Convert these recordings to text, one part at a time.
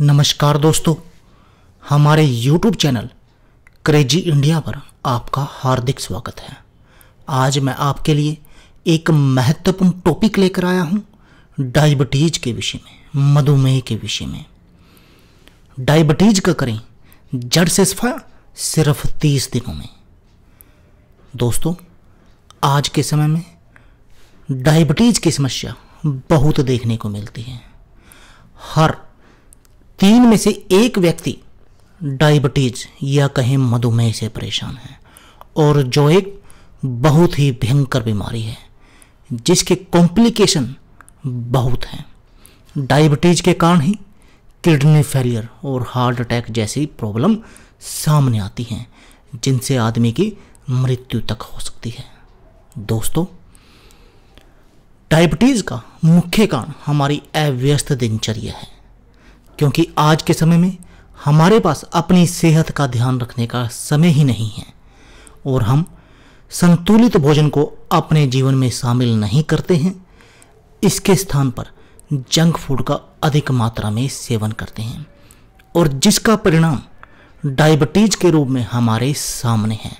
नमस्कार दोस्तों हमारे YouTube चैनल क्रेजी इंडिया पर आपका हार्दिक स्वागत है आज मैं आपके लिए एक महत्वपूर्ण टॉपिक लेकर आया हूँ डायबिटीज के विषय में मधुमेह के विषय में डायबिटीज का करें जड़ से सफा सिर्फ तीस दिनों में दोस्तों आज के समय में डायबिटीज की समस्या बहुत देखने को मिलती है हर तीन में से एक व्यक्ति डायबिटीज या कहें मधुमेह से परेशान है और जो एक बहुत ही भयंकर बीमारी है जिसके कॉम्प्लिकेशन बहुत हैं डायबिटीज के कारण ही किडनी फेलियर और हार्ट अटैक जैसी प्रॉब्लम सामने आती हैं जिनसे आदमी की मृत्यु तक हो सकती है दोस्तों डायबिटीज़ का मुख्य कारण हमारी अव्यस्त दिनचर्या है क्योंकि आज के समय में हमारे पास अपनी सेहत का ध्यान रखने का समय ही नहीं है और हम संतुलित भोजन को अपने जीवन में शामिल नहीं करते हैं इसके स्थान पर जंक फूड का अधिक मात्रा में सेवन करते हैं और जिसका परिणाम डायबिटीज़ के रूप में हमारे सामने है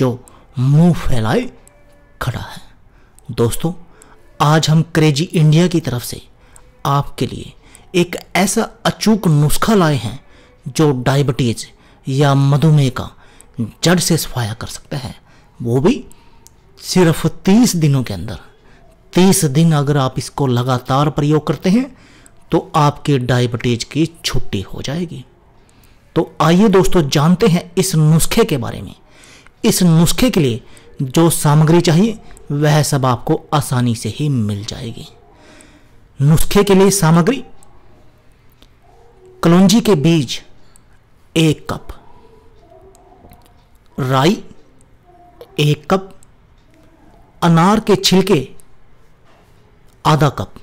जो मुंह फैलाए खड़ा है दोस्तों आज हम क्रेजी इंडिया की तरफ से आपके लिए एक ऐसा अचूक नुस्खा लाए हैं जो डायबिटीज या मधुमेह का जड़ से सफाया कर सकता है वो भी सिर्फ तीस दिनों के अंदर तीस दिन अगर आप इसको लगातार प्रयोग करते हैं तो आपके डायबिटीज की छुट्टी हो जाएगी तो आइए दोस्तों जानते हैं इस नुस्खे के बारे में इस नुस्खे के लिए जो सामग्री चाहिए वह सब आपको आसानी से ही मिल जाएगी नुस्खे के लिए सामग्री कलौजी के बीज एक कप राई एक कप अनार के छिलके आधा कप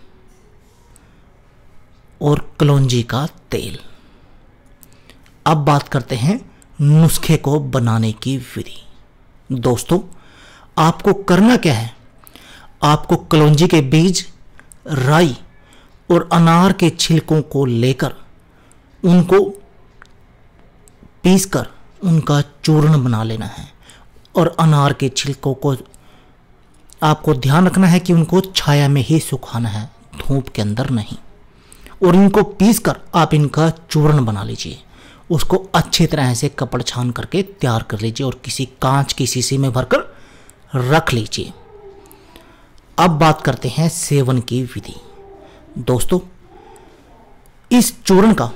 और कलौजी का तेल अब बात करते हैं नुस्खे को बनाने की विधि दोस्तों आपको करना क्या है आपको कलौजी के बीज राई और अनार के छिलकों को लेकर उनको पीस कर उनका चूर्ण बना लेना है और अनार के छिलकों को आपको ध्यान रखना है कि उनको छाया में ही सुखाना है धूप के अंदर नहीं और इनको पीस कर आप इनका चूर्ण बना लीजिए उसको अच्छी तरह से कपड़ छान करके तैयार कर लीजिए और किसी कांच की शीशी में भरकर रख लीजिए अब बात करते हैं सेवन की विधि दोस्तों इस चूर्ण का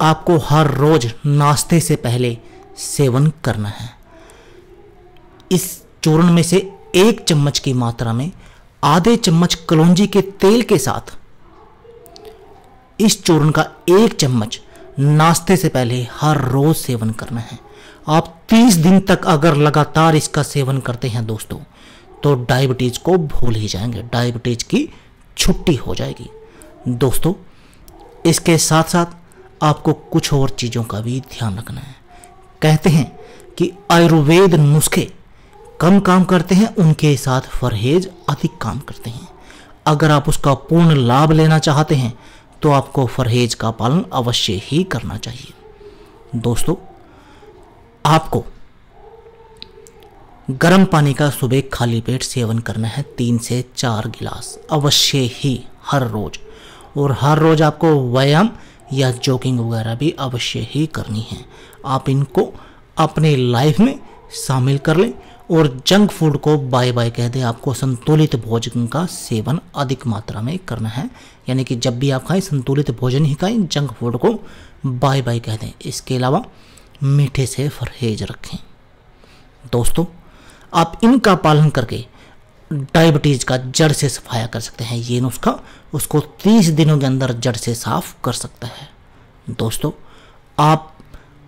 आपको हर रोज नाश्ते से पहले सेवन करना है इस चूर्ण में से एक चम्मच की मात्रा में आधे चम्मच कलौंजी के तेल के साथ इस चूर्ण का एक चम्मच नाश्ते से पहले हर रोज सेवन करना है आप 30 दिन तक अगर लगातार इसका सेवन करते हैं दोस्तों तो डायबिटीज़ को भूल ही जाएंगे डायबिटीज़ की छुट्टी हो जाएगी दोस्तों इसके साथ साथ आपको कुछ और चीज़ों का भी ध्यान रखना है कहते हैं कि आयुर्वेद नुस्खे कम काम करते हैं उनके साथ फरहेज अधिक काम करते हैं अगर आप उसका पूर्ण लाभ लेना चाहते हैं तो आपको फरहेज का पालन अवश्य ही करना चाहिए दोस्तों आपको गर्म पानी का सुबह खाली पेट सेवन करना है तीन से चार गिलास अवश्य ही हर रोज और हर रोज आपको व्यायाम या जॉगिंग वगैरह भी अवश्य ही करनी है आप इनको अपने लाइफ में शामिल कर लें और जंक फूड को बाय बाय कह दें आपको संतुलित भोजन का सेवन अधिक मात्रा में करना है यानी कि जब भी आप खाएं संतुलित भोजन ही खाएं जंक फूड को बाय बाय कह दें इसके अलावा मीठे से परहेज रखें दोस्तों आप इनका पालन करके डायबिटीज़ का जड़ से सफाया कर सकते हैं ये नुस्खा उसको तीस दिनों के अंदर जड़ से साफ कर सकता है दोस्तों आप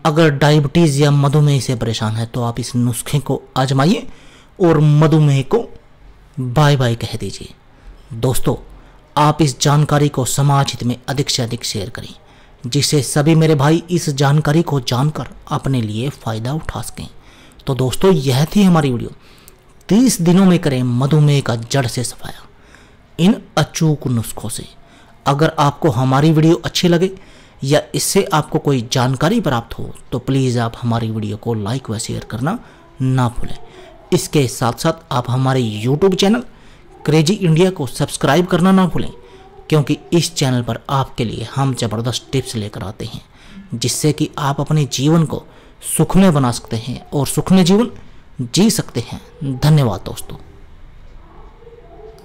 अगर डायबिटीज़ या मधुमेह से परेशान है तो आप इस नुस्खे को आजमाइए और मधुमेह को बाय बाय कह दीजिए दोस्तों आप इस जानकारी को समाज हित में अधिक से अधिक शेयर करें जिससे सभी मेरे भाई इस जानकारी को जानकर अपने लिए फ़ायदा उठा सकें तो दोस्तों यह थी हमारी वीडियो तीस दिनों में करें मधुमेह का जड़ से सफाया इन अचूक नुस्खों से अगर आपको हमारी वीडियो अच्छी लगे या इससे आपको कोई जानकारी प्राप्त हो तो प्लीज़ आप हमारी वीडियो को लाइक व शेयर करना ना भूलें इसके साथ साथ आप हमारे यूट्यूब चैनल क्रेजी इंडिया को सब्सक्राइब करना ना भूलें क्योंकि इस चैनल पर आपके लिए हम ज़बरदस्त टिप्स लेकर आते हैं जिससे कि आप अपने जीवन को सुखमय बना सकते हैं और सुखमय जीवन जी सकते हैं धन्यवाद दोस्तों